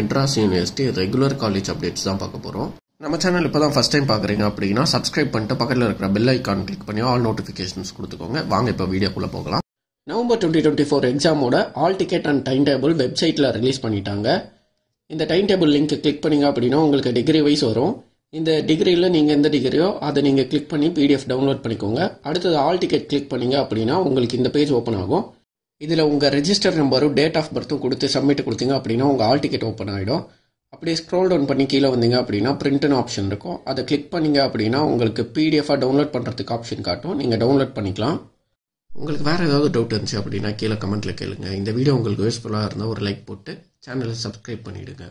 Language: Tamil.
Madras university regular college updates தான் பார்க்க போகிறோம் நம்ம சேனல் இப்போ தான் ஃபஸ்ட் டைம் பார்க்குறீங்க அப்படின்னா சப்ஸ்கிரைப் பண்ணிட்டு பக்கத்தில் இருக்கிற பெல் ஐக்கான் கிளிக் பண்ணி ஆல் நோட்டிஃபிகேஷன்ஸ் கொடுத்துக்கோங்க வாங்க இப்போ வீடியோக்குள்ளே போகலாம் நவம்பர் டுவெண்ட்டி டுவெண்ட்டி ஃபோர் எக்ஸாமோட all ticket and time table வெப்சைட்டில் ரிலீஸ் பண்ணிட்டாங்க இந்த டைம் டேபிள் லிங்க் கிளிக் பண்ணீங்க அப்படின்னா உங்களுக்கு டிகிரி வைஸ் வரும் இந்த டிகிரியில் நீங்கள் எந்த டிகிரியோ அதை நீங்கள் கிளிக் பண்ணி பிடிஎஃப் டவுன்லோட் பண்ணிக்கோங்க அடுத்தது ஆல் டிக்கெட் கிளிக் பண்ணிங்க அப்படின்னா உங்களுக்கு இந்த பேஜ் ஓப்பன் ஆகும் இதில் உங்கள் ரெஜிஸ்டர் நம்பரும் டேட் ஆஃப் பர்த்தும் கொடுத்து சப்மிட் கொடுத்தீங்க அப்படின்னா உங்கள் ஆல் டிக்கெட் ஓப்பன் ஆகிடும் அப்படியே ஸ்க்ரோல் டவுன் பண்ணி கீழே வந்தீங்க அப்படின்னா பிரிண்ட்னு ஆப்ஷன் இருக்கும் அதை கிளிக் பண்ணிங்க அப்படின்னா உங்களுக்கு பிடிஎஃபாக டவுன்லோட் பண்ணுறதுக்கு ஆப்ஷன் காட்டும் நீங்கள் டவுன்லோட் பண்ணிக்கலாம் உங்களுக்கு வேறு ஏதாவது டவுட் இருந்துச்சு அப்படின்னா கீழே கமெண்ட்டில் கேளுங்கள் இந்த வீடியோ உங்களுக்கு யூஸ்ஃபுல்லாக இருந்தால் ஒரு லைக் போட்டு சேனலை சப்ஸ்கிரைப் பண்ணிவிடுங்க